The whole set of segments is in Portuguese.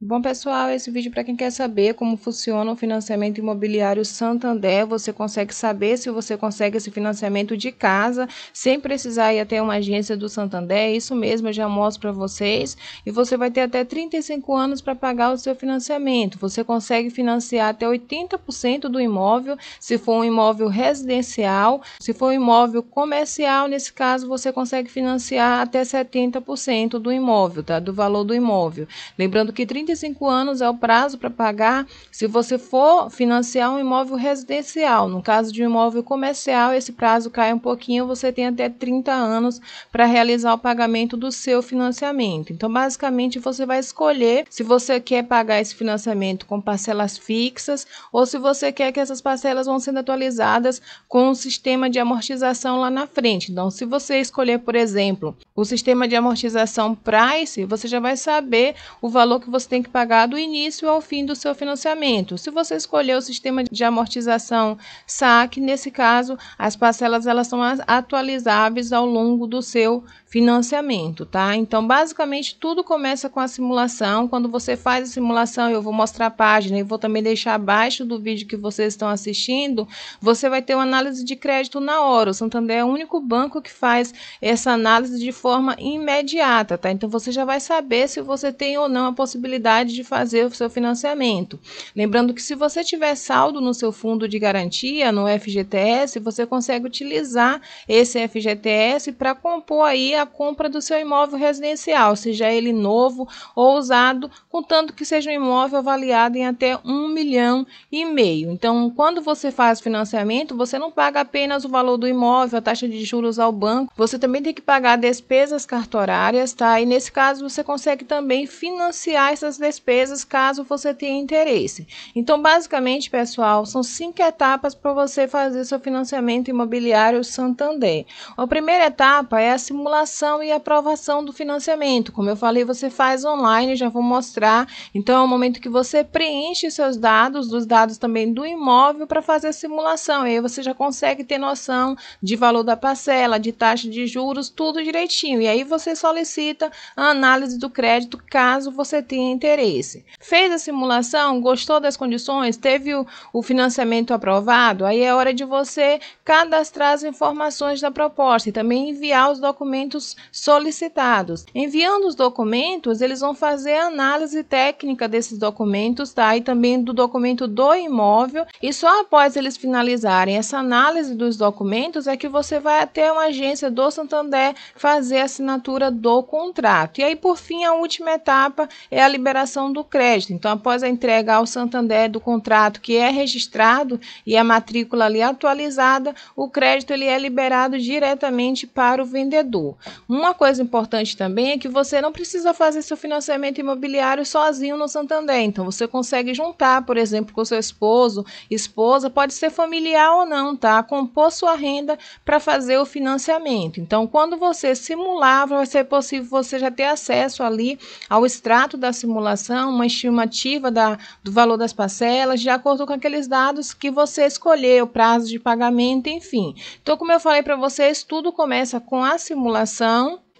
Bom, pessoal, esse vídeo é para quem quer saber como funciona o financiamento imobiliário Santander, você consegue saber se você consegue esse financiamento de casa, sem precisar ir até uma agência do Santander, isso mesmo, eu já mostro para vocês, e você vai ter até 35 anos para pagar o seu financiamento. Você consegue financiar até 80% do imóvel, se for um imóvel residencial, se for um imóvel comercial, nesse caso você consegue financiar até 70% do imóvel, tá? Do valor do imóvel. Lembrando que 30 35 anos é o prazo para pagar se você for financiar um imóvel residencial. No caso de um imóvel comercial, esse prazo cai um pouquinho, você tem até 30 anos para realizar o pagamento do seu financiamento. Então, basicamente, você vai escolher se você quer pagar esse financiamento com parcelas fixas ou se você quer que essas parcelas vão sendo atualizadas com o um sistema de amortização lá na frente. Então, se você escolher, por exemplo, o sistema de amortização Price, você já vai saber o valor que você tem tem que pagar do início ao fim do seu financiamento. Se você escolher o sistema de amortização saque, nesse caso, as parcelas elas são atualizáveis ao longo do seu financiamento, tá? Então, basicamente, tudo começa com a simulação. Quando você faz a simulação, eu vou mostrar a página e vou também deixar abaixo do vídeo que vocês estão assistindo, você vai ter uma análise de crédito na hora. O Santander é o único banco que faz essa análise de forma imediata, tá? Então, você já vai saber se você tem ou não a possibilidade de fazer o seu financiamento. Lembrando que se você tiver saldo no seu fundo de garantia, no FGTS, você consegue utilizar esse FGTS para compor aí a compra do seu imóvel residencial, seja ele novo ou usado, contanto que seja um imóvel avaliado em até um milhão e meio. Então, quando você faz financiamento, você não paga apenas o valor do imóvel, a taxa de juros ao banco, você também tem que pagar despesas cartorárias, tá? E nesse caso você consegue também financiar essas despesas caso você tenha interesse. Então, basicamente, pessoal, são cinco etapas para você fazer seu financiamento imobiliário Santander. A primeira etapa é a simulação e aprovação do financiamento. Como eu falei, você faz online, já vou mostrar. Então é o momento que você preenche seus dados, dos dados também do imóvel para fazer a simulação. E aí você já consegue ter noção de valor da parcela, de taxa de juros, tudo direitinho. E aí você solicita a análise do crédito caso você tenha interesse. Fez a simulação, gostou das condições, teve o, o financiamento aprovado, aí é hora de você cadastrar as informações da proposta e também enviar os documentos documentos solicitados. Enviando os documentos, eles vão fazer a análise técnica desses documentos, tá? E também do documento do imóvel. E só após eles finalizarem essa análise dos documentos é que você vai até uma agência do Santander fazer a assinatura do contrato. E aí, por fim, a última etapa é a liberação do crédito. Então, após a entrega ao Santander do contrato que é registrado e a matrícula ali atualizada, o crédito ele é liberado diretamente para o vendedor. Uma coisa importante também é que você não precisa fazer seu financiamento imobiliário sozinho no Santander. Então, você consegue juntar, por exemplo, com seu esposo, esposa, pode ser familiar ou não, tá? Compor sua renda para fazer o financiamento. Então, quando você simular, vai ser possível você já ter acesso ali ao extrato da simulação, uma estimativa da, do valor das parcelas, de acordo com aqueles dados que você escolheu, prazo de pagamento, enfim. Então, como eu falei para vocês, tudo começa com a simulação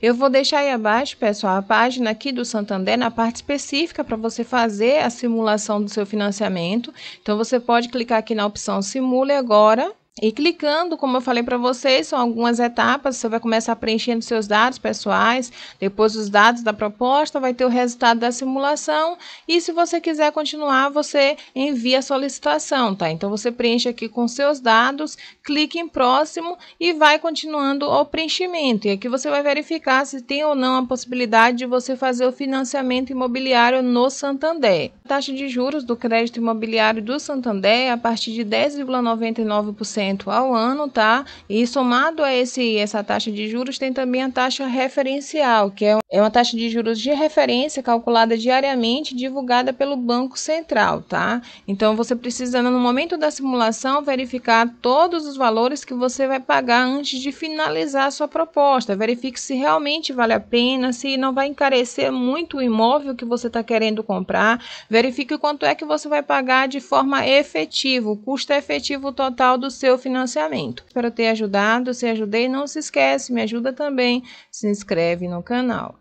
eu vou deixar aí abaixo, pessoal, a página aqui do Santander na parte específica para você fazer a simulação do seu financiamento. Então, você pode clicar aqui na opção Simule Agora e clicando, como eu falei para vocês, são algumas etapas. Você vai começar preenchendo seus dados pessoais, depois os dados da proposta, vai ter o resultado da simulação. E se você quiser continuar, você envia a solicitação, tá? Então você preenche aqui com seus dados, clique em próximo e vai continuando o preenchimento. E aqui você vai verificar se tem ou não a possibilidade de você fazer o financiamento imobiliário no Santander. A taxa de juros do crédito imobiliário do Santander é a partir de 10,99% 1% ao ano, tá? E somado a esse essa taxa de juros tem também a taxa referencial, que é, é uma taxa de juros de referência calculada diariamente, divulgada pelo Banco Central, tá? Então você precisa no momento da simulação verificar todos os valores que você vai pagar antes de finalizar a sua proposta. Verifique se realmente vale a pena, se não vai encarecer muito o imóvel que você está querendo comprar. Verifique quanto é que você vai pagar de forma efetiva, o custo efetivo total do seu seu financiamento. Para ter ajudado, se ajudei, não se esquece, me ajuda também, se inscreve no canal.